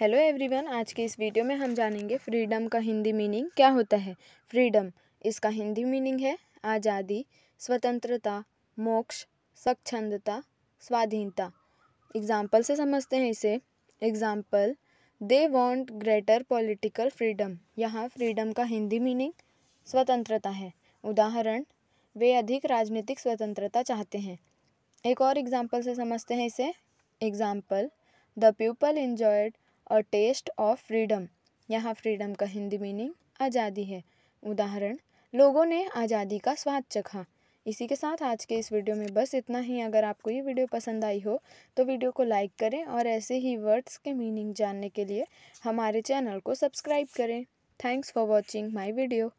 hello everyone आज की इस वीडियो में हम जानेंगे फ्रीडम का हिंदी मीनिंग क्या होता है फ्रीडम इसका हिंदी मीनिंग है आज़ादी स्वतंत्रता मोक्ष स्वच्छंदता स्वाधीनता एग्जाम्पल से समझते हैं इसे example they want greater political freedom यहाँ फ्रीडम का हिंदी मीनिंग स्वतंत्रता है उदाहरण वे अधिक राजनीतिक स्वतंत्रता चाहते हैं एक और एग्जाम्पल से समझते हैं इसे example the people enjoyed our taste of freedom यहाँ फ्रीडम का हिंदी मीनिंग आज़ादी है उदाहरण लोगों ने आज़ादी का स्वाद चखा इसी के साथ आज के इस वीडियो में बस इतना ही अगर आपको ये वीडियो पसंद आई हो तो वीडियो को लाइक करें और ऐसे ही वर्ड्स के मीनिंग जानने के लिए हमारे चैनल को सब्सक्राइब करें thanks for watching my video